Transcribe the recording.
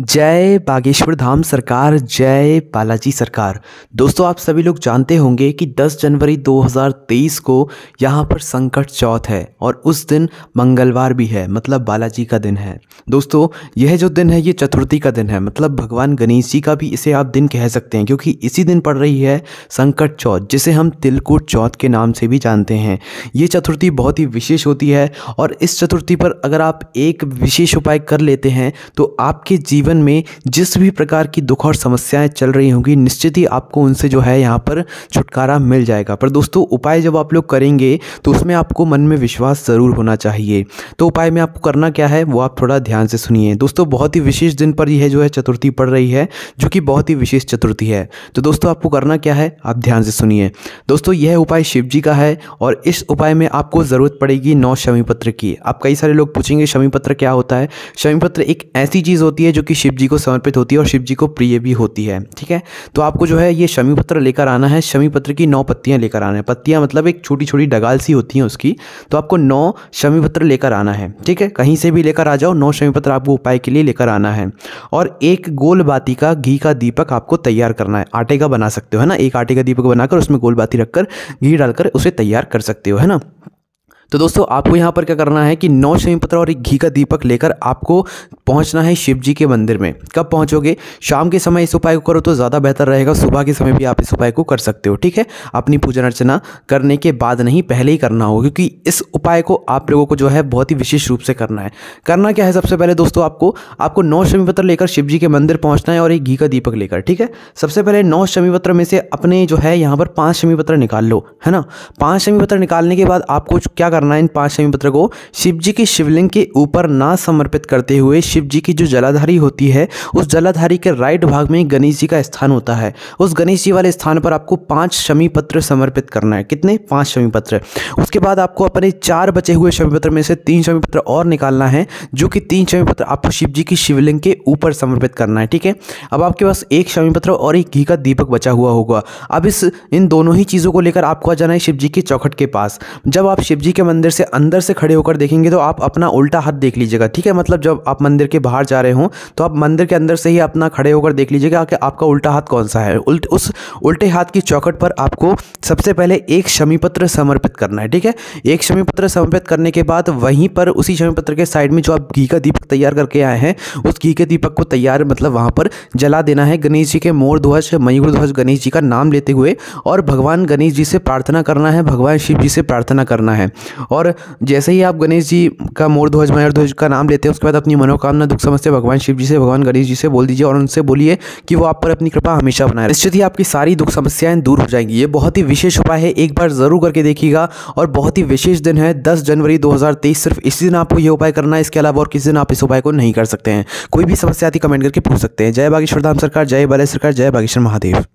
जय बागेश्वर धाम सरकार जय बालाजी सरकार दोस्तों आप सभी लोग जानते होंगे कि 10 जनवरी 2023 को यहाँ पर संकट चौथ है और उस दिन मंगलवार भी है मतलब बालाजी का दिन है दोस्तों यह जो दिन है ये चतुर्थी का दिन है मतलब भगवान गणेश जी का भी इसे आप दिन कह सकते हैं क्योंकि इसी दिन पड़ रही है संकट चौथ जिसे हम तिलकुट चौथ के नाम से भी जानते हैं ये चतुर्थी बहुत ही विशेष होती है और इस चतुर्थी पर अगर आप एक विशेष उपाय कर लेते हैं तो आपके जीवन जीवन में जिस भी प्रकार की दुख और समस्याएं चल रही होंगी निश्चित ही आपको उनसे जो है यहाँ पर छुटकारा मिल जाएगा पर दोस्तों उपाय जब आप लोग करेंगे तो उसमें आपको मन में विश्वास ज़रूर होना चाहिए तो उपाय में आपको करना क्या है वो आप थोड़ा ध्यान से सुनिए दोस्तों बहुत ही विशेष दिन पर यह जो है चतुर्थी पड़ रही है जो कि बहुत ही विशेष चतुर्थी है तो दोस्तों आपको करना क्या है आप ध्यान से सुनिए दोस्तों यह उपाय शिव जी का है और इस उपाय में आपको ज़रूरत पड़ेगी नौ शमी पत्र की आप कई सारे लोग पूछेंगे शमी पत्र क्या होता है शमी पत्र एक ऐसी चीज़ होती है जो कि शिव जी को समर्पित होती है और शिव जी को प्रिय भी होती है ठीक है तो आपको जो है ये शमी पत्र लेकर आना है शमी पत्र की नौ पत्तियाँ लेकर आना है पत्तियाँ मतलब एक छोटी छोटी डगाल सी होती हैं उसकी तो आपको नौ शमी पत्र लेकर आना है ठीक है कहीं से भी लेकर आ जाओ नौ शमी पत्र आपको उपाय के लिए लेकर आना है और एक गोल बाती का घी का दीपक आपको तैयार करना है आटे का बना सकते हो है ना एक आटे का दीपक बनाकर उसमें गोल बाती रखकर घी डालकर उसे तैयार कर सकते हो है ना तो दोस्तों आपको यहाँ पर क्या करना है कि नौ शमीपत्र और एक घी का दीपक लेकर आपको पहुँचना है शिव जी के मंदिर में कब पहुँचोगे शाम के समय इस उपाय को करो तो ज़्यादा बेहतर रहेगा सुबह के समय भी आप इस उपाय को कर सकते हो ठीक है अपनी पूजन अर्चना करने के बाद नहीं पहले ही करना होगा क्योंकि इस उपाय को आप लोगों को जो है बहुत ही विशेष रूप से करना है करना क्या है सबसे पहले दोस्तों आपको आपको नौ शमीपत्र लेकर शिव जी के मंदिर पहुँचना है और एक घी का दीपक लेकर ठीक है सबसे पहले नौ शमीपत्र में से अपने जो है यहाँ पर पाँच शमीपत्र निकाल लो है ना पाँच शमीपत्र निकालने के बाद आपको क्या करना है इन पांच शमी पत्र को शिव जी के शिवलिंग के ऊपर ना समर्पित करते हुए शिव जी की जो जलाधारी होती है उस जलाधारी के राइट भाग में गणेश जी का स्थान होता है उस गणेश जी वाले स्थान पर आपको पांच शमी पत्र समर्पित करना है कितने पांच शमी पत्र उसके बाद आपको अपने चार बचे हुए शमी पत्र में से तीन शमी पत्र और निकालना है जो कि तीन शमी पत्र आपको शिव जी की शिवलिंग के ऊपर समर्पित करना है ठीक है अब आपके पास एक शमी पत्र और एक घी का दीपक बचा हुआ होगा अब इस इन दोनों ही चीज़ों को लेकर आपको आ जाना है शिव जी की चौखट के पास जब आप शिव जी के मंदिर से अंदर से खड़े होकर देखेंगे तो आप अपना उल्टा हाथ देख लीजिएगा ठीक है मतलब जब आप मंदिर के बाहर जा रहे हो तो आप मंदिर के अंदर से ही अपना खड़े होकर देख लीजिएगा कि आपका उल्टा हाथ कौन सा है उल्ट उस उल्टे हाथ की चौकट पर आपको सबसे पहले एक शमीपत्र समर्पित करना है ठीक है एक शमीपत्र समर्पित करने के बाद वहीं पर उसी शमीपत्र के साइड में जो आप घी का दीपक तैयार करके आए हैं उस घी के दीपक को तैयार मतलब वहाँ पर जला देना है गणेश जी के मोर ध्वज मयूर ध्वज गणेश जी का नाम लेते हुए और भगवान गणेश जी से प्रार्थना करना है भगवान शिव जी से प्रार्थना करना है और जैसे ही आप गणेश जी का मोर ध्वज मयूर ध्वज का नाम लेते हैं उसके बाद अपनी मनोकामना दुख समस्या भगवान शिव जी से भगवान गणेश जी से बोल दीजिए और उनसे बोलिए कि वो आप पर अपनी कृपा हमेशा बनाए निश्चित ही आपकी सारी दुख समस्याएं दूर हो जाएंगी ये बहुत ही विशेष उपाय है एक बार ज़रूर करके देखिएगा और बहुत ही विशेष दिन है दस जनवरी दो सिर्फ इसी दिन आपको यह उपाय करना है इसके अलावा और किसी दिन आप इस उपाय को नहीं कर सकते हैं कोई भी समस्या आती कमेंट करके पूछ सकते हैं जय बागेश्वर धाम सरकार जय बाले सरकार जय बागेश्वर महादेव